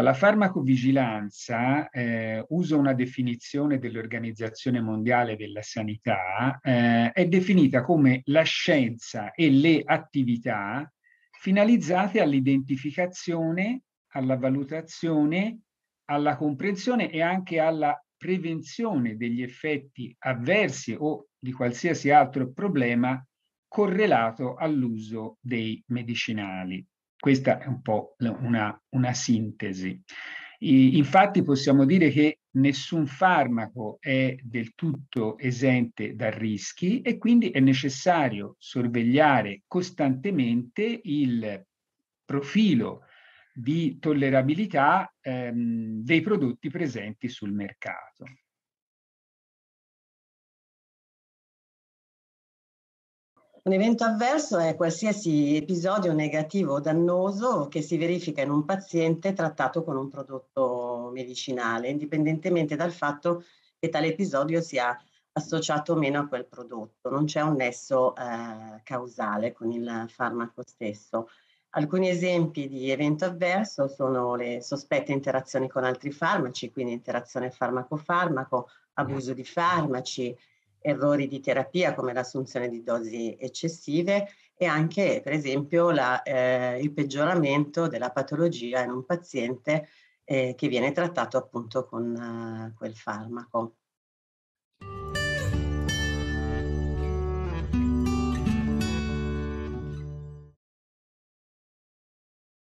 La farmacovigilanza eh, usa una definizione dell'Organizzazione Mondiale della Sanità, eh, è definita come la scienza e le attività finalizzate all'identificazione, alla valutazione, alla comprensione e anche alla prevenzione degli effetti avversi o di qualsiasi altro problema correlato all'uso dei medicinali. Questa è un po' una, una sintesi. E infatti possiamo dire che nessun farmaco è del tutto esente da rischi e quindi è necessario sorvegliare costantemente il profilo di tollerabilità ehm, dei prodotti presenti sul mercato. Un evento avverso è qualsiasi episodio negativo o dannoso che si verifica in un paziente trattato con un prodotto medicinale, indipendentemente dal fatto che tale episodio sia associato o meno a quel prodotto. Non c'è un nesso eh, causale con il farmaco stesso. Alcuni esempi di evento avverso sono le sospette interazioni con altri farmaci, quindi interazione farmaco-farmaco, abuso di farmaci, errori di terapia come l'assunzione di dosi eccessive e anche per esempio la, eh, il peggioramento della patologia in un paziente eh, che viene trattato appunto con eh, quel farmaco.